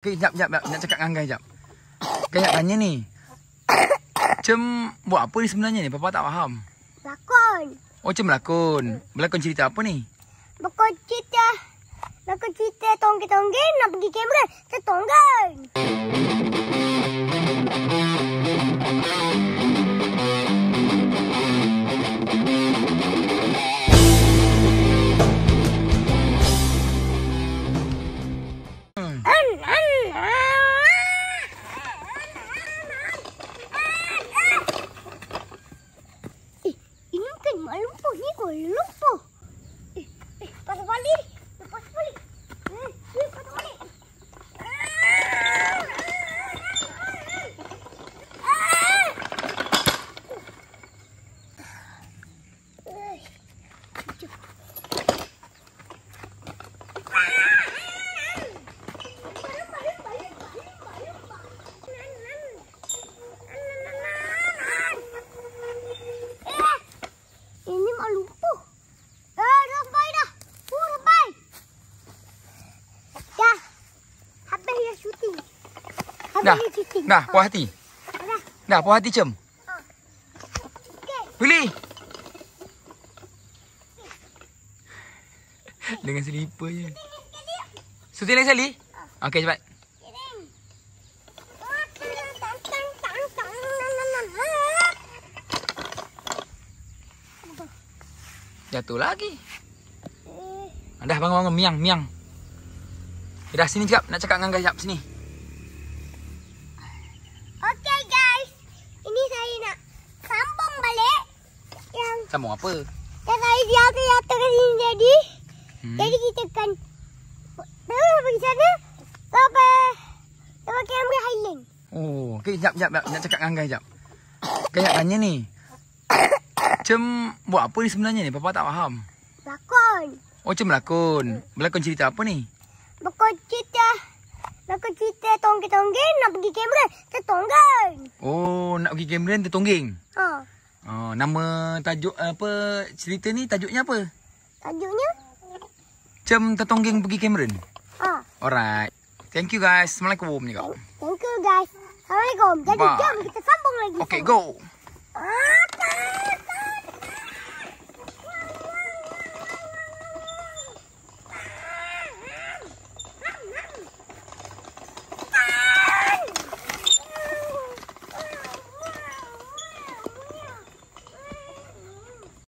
Okay, jap, jap, jap. Nak cakap dengan Angai jap. Kau nak tanya ni. Cem buat apa ni sebenarnya ni? Papa tak faham. Lakon. Oh, Cem lakon. Berlakon cerita apa ni? Berlakon cerita. Berlakon cerita tonggeng-tonggeng nak pergi kamera. Kita tonggeng. um ni kau um Eh, eh, pasal balik. Lepas balik. Nah, nah, puas hati. Nah, puas hati cem. Oh. Pilih. Dengan selipar je. Suti lagi sekali? Oh. Okey, cepat. Jatuh lagi. Eh. Dah bangun-bangun, miang, miang. Dah sini cakap, nak cakap dengan guys, sini. Sambung apa? Kalau dia apa yang akan ini jadi hmm. Jadi kita akan Terus pergi sana apa Sampai ke Amri Highland Oh, okay, jap, jap, jap, nak cakap dengan Angai jap Kan nak tanya ni Cem buat apa ni sebenarnya ni? Papa tak faham Lakon Oh, Cem lakon hmm. Berlakon cerita apa ni? Berlakon cerita Berlakon cerita tonggeng-tonggeng Nak pergi kamera Tertonggeng Oh, nak pergi kamera tertonggeng Haa Oh, nama tajuk apa cerita ni tajuknya apa? Tajuknya Cem Tertonggeng pergi Cameron. Ah. Oh. Alright. Thank you guys. Assalamualaikum juga. Thank you guys. Assalamualaikum. Jadi jom kita sambung lagi. Okay, sama. go. Ah.